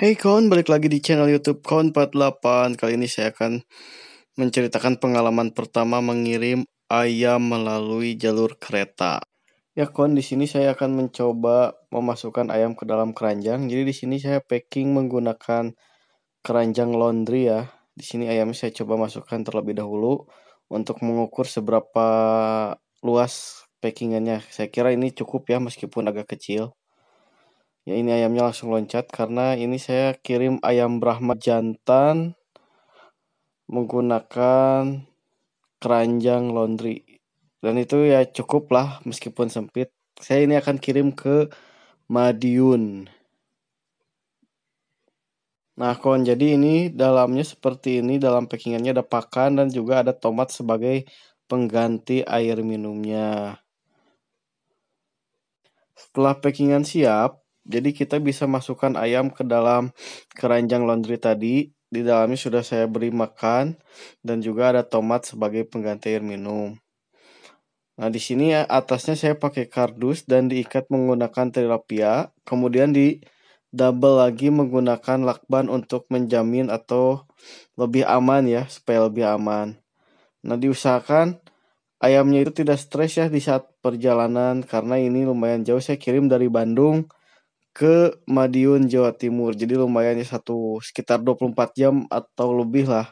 Hey kawan, balik lagi di channel YouTube kawan 48. Kali ini saya akan menceritakan pengalaman pertama mengirim ayam melalui jalur kereta. Ya kawan, di sini saya akan mencoba memasukkan ayam ke dalam keranjang. Jadi di sini saya packing menggunakan keranjang laundry ya. Di sini ayamnya saya coba masukkan terlebih dahulu untuk mengukur seberapa luas packingannya. Saya kira ini cukup ya meskipun agak kecil. Ya ini ayamnya langsung loncat karena ini saya kirim ayam Brahma jantan menggunakan keranjang laundry. Dan itu ya cukup lah meskipun sempit. Saya ini akan kirim ke Madiun. Nah kon jadi ini dalamnya seperti ini dalam packingannya ada pakan dan juga ada tomat sebagai pengganti air minumnya. Setelah packingan siap, jadi kita bisa masukkan ayam ke dalam keranjang laundry tadi. Di dalamnya sudah saya beri makan dan juga ada tomat sebagai pengganti air minum. Nah, di sini ya, atasnya saya pakai kardus dan diikat menggunakan tilapia, kemudian di double lagi menggunakan lakban untuk menjamin atau lebih aman ya, supaya lebih aman. Nah, diusahakan ayamnya itu tidak stres ya di saat perjalanan karena ini lumayan jauh saya kirim dari Bandung ke Madiun Jawa Timur. Jadi lumayan ya satu sekitar 24 jam atau lebih lah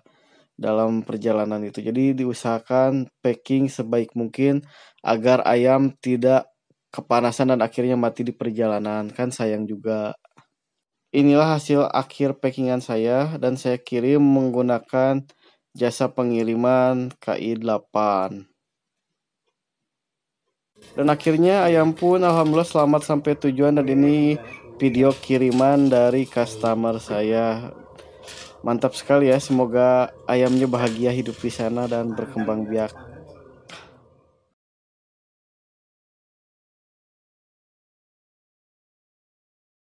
dalam perjalanan itu. Jadi diusahakan packing sebaik mungkin agar ayam tidak kepanasan dan akhirnya mati di perjalanan. Kan sayang juga. Inilah hasil akhir packingan saya dan saya kirim menggunakan jasa pengiriman KI 8. Dan akhirnya ayam pun alhamdulillah selamat sampai tujuan dan ini video kiriman dari customer saya. Mantap sekali ya, semoga ayamnya bahagia hidup di sana dan berkembang biak.